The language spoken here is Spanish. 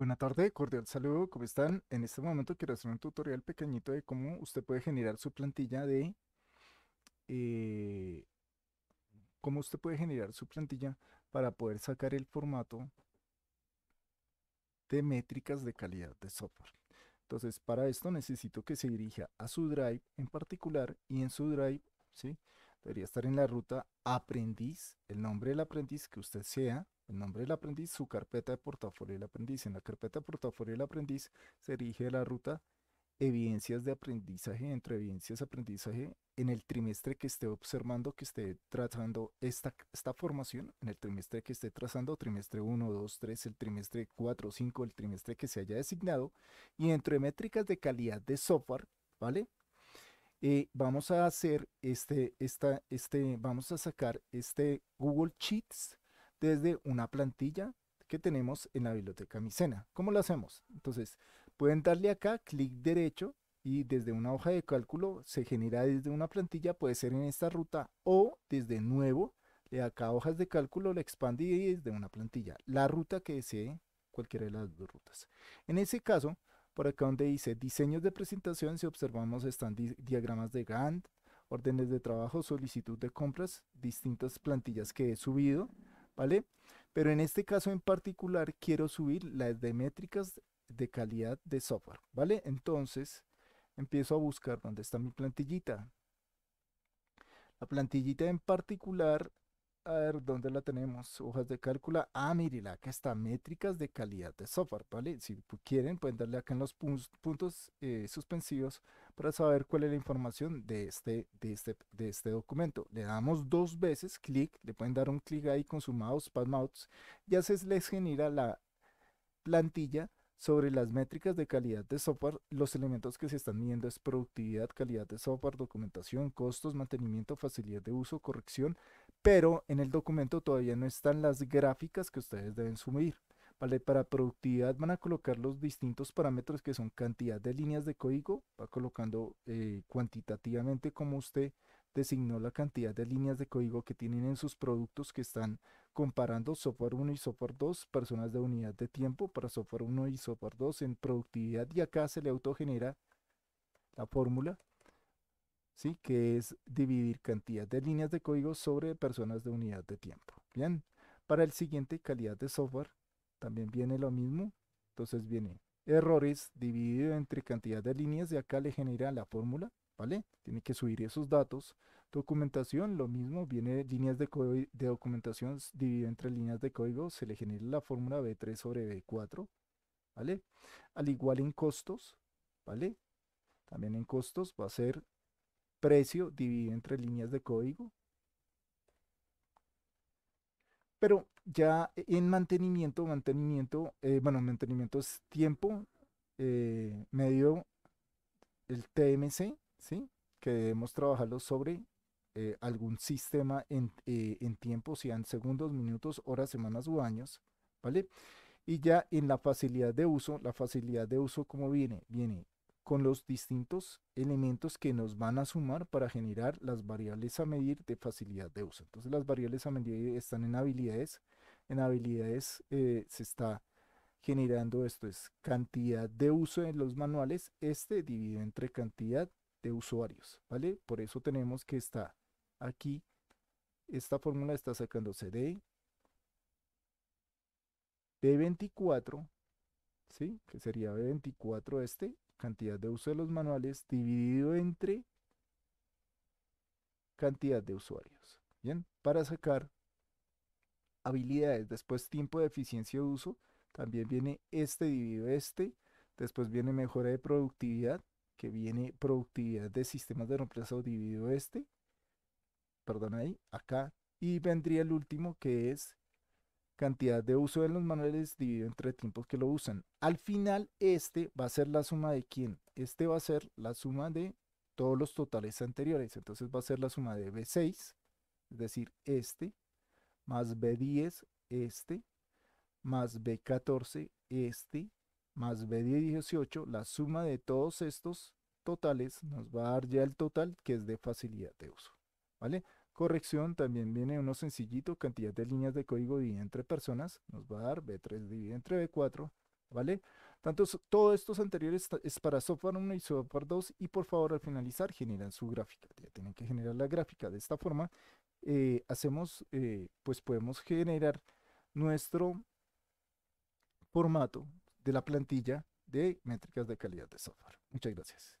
Buenas tardes, cordial saludo, ¿cómo están? En este momento quiero hacer un tutorial pequeñito de cómo usted puede generar su plantilla de... Eh, cómo usted puede generar su plantilla para poder sacar el formato de métricas de calidad de software. Entonces, para esto necesito que se dirija a su drive en particular y en su drive, ¿sí? Debería estar en la ruta aprendiz, el nombre del aprendiz que usted sea, el nombre del aprendiz, su carpeta de portafolio del aprendiz. En la carpeta de portafolio del aprendiz se erige la ruta evidencias de aprendizaje, entre evidencias de aprendizaje, en el trimestre que esté observando, que esté trazando esta, esta formación, en el trimestre que esté trazando, trimestre 1, 2, 3, el trimestre 4, 5, el trimestre que se haya designado, y entre métricas de calidad de software, ¿vale? Eh, vamos a hacer este, este, vamos a sacar este Google Sheets desde una plantilla que tenemos en la biblioteca Micena. ¿Cómo lo hacemos? Entonces, pueden darle acá clic derecho y desde una hoja de cálculo se genera desde una plantilla, puede ser en esta ruta o desde nuevo, le acá hojas de cálculo, le expande y desde una plantilla, la ruta que desee, cualquiera de las dos rutas. En ese caso, por acá donde dice diseños de presentación, si observamos están diagramas de Gantt, órdenes de trabajo, solicitud de compras, distintas plantillas que he subido, ¿vale? Pero en este caso en particular quiero subir las de métricas de calidad de software, ¿vale? Entonces empiezo a buscar dónde está mi plantillita. La plantillita en particular a ver, ¿dónde la tenemos? Hojas de cálculo Ah, miren, acá está. Métricas de calidad de software, ¿vale? Si quieren, pueden darle acá en los puntos eh, suspensivos para saber cuál es la información de este, de, este, de este documento. Le damos dos veces clic, le pueden dar un clic ahí con su mouse, pad mouse. Ya se les genera la plantilla sobre las métricas de calidad de software, los elementos que se están midiendo es productividad, calidad de software, documentación, costos, mantenimiento, facilidad de uso, corrección, pero en el documento todavía no están las gráficas que ustedes deben subir. ¿vale? Para productividad van a colocar los distintos parámetros que son cantidad de líneas de código, va colocando eh, cuantitativamente como usted designó la cantidad de líneas de código que tienen en sus productos que están comparando software 1 y software 2, personas de unidad de tiempo para software 1 y software 2 en productividad y acá se le autogenera la fórmula ¿sí? que es dividir cantidad de líneas de código sobre personas de unidad de tiempo. Bien, para el siguiente, calidad de software, también viene lo mismo. Entonces viene errores dividido entre cantidad de líneas y acá le genera la fórmula, ¿vale? Tiene que subir esos datos. Documentación, lo mismo, viene líneas de, de documentación dividido entre líneas de código, se le genera la fórmula B3 sobre B4, ¿vale? Al igual en costos, ¿vale? También en costos va a ser precio dividido entre líneas de código. Pero ya e, en mantenimiento, mantenimiento, eh, bueno, mantenimiento es tiempo, eh, medio el TMC, ¿sí? Que debemos trabajarlo sobre eh, algún sistema en, en tiempo, sean segundos, minutos, horas, semanas o años, ¿vale? Y ya en la facilidad de uso, la facilidad de uso, ¿cómo viene? Viene con los distintos elementos que nos van a sumar para generar las variables a medir de facilidad de uso. Entonces las variables a medir están en habilidades. En habilidades eh, se está generando esto es cantidad de uso en los manuales. Este dividido entre cantidad de usuarios, ¿vale? Por eso tenemos que está aquí. Esta fórmula está sacándose de B24 ¿sí? que sería 24 este, cantidad de uso de los manuales dividido entre cantidad de usuarios. Bien, para sacar habilidades, después tiempo de eficiencia de uso, también viene este dividido este, después viene mejora de productividad, que viene productividad de sistemas de reemplazo dividido este, perdón ahí, acá, y vendría el último que es cantidad de uso de los manuales dividido entre tiempos que lo usan. Al final, este va a ser la suma de quién? Este va a ser la suma de todos los totales anteriores. Entonces va a ser la suma de B6, es decir, este, más B10, este, más B14, este, más B18, la suma de todos estos totales nos va a dar ya el total que es de facilidad de uso. ¿Vale? Corrección, también viene uno sencillito, cantidad de líneas de código dividida entre personas, nos va a dar B3 dividido entre B4, ¿vale? Tanto todos estos anteriores es para software 1 y software 2 y por favor al finalizar generan su gráfica, ya tienen que generar la gráfica de esta forma, eh, hacemos, eh, pues podemos generar nuestro formato de la plantilla de métricas de calidad de software. Muchas gracias.